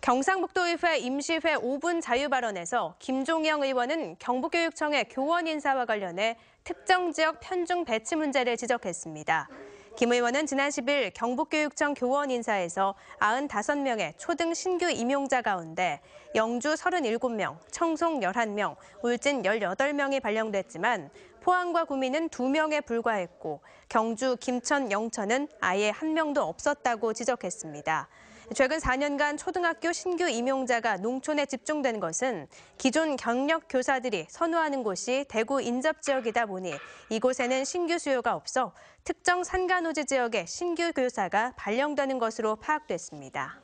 경상북도의회 임시회 5분 자유발언에서 김종영 의원은 경북교육청의 교원 인사와 관련해 특정 지역 편중 배치 문제를 지적했습니다. 김 의원은 지난 10일 경북교육청 교원 인사에서 95명의 초등 신규 임용자 가운데 영주 37명, 청송 11명, 울진 18명이 발령됐지만 포항과 구미는 2명에 불과했고 경주, 김천, 영천은 아예 한 명도 없었다고 지적했습니다. 최근 4년간 초등학교 신규 임용자가 농촌에 집중된 것은 기존 경력 교사들이 선호하는 곳이 대구 인접 지역이다 보니 이곳에는 신규 수요가 없어 특정 산간호지 지역에 신규 교사가 발령되는 것으로 파악됐습니다.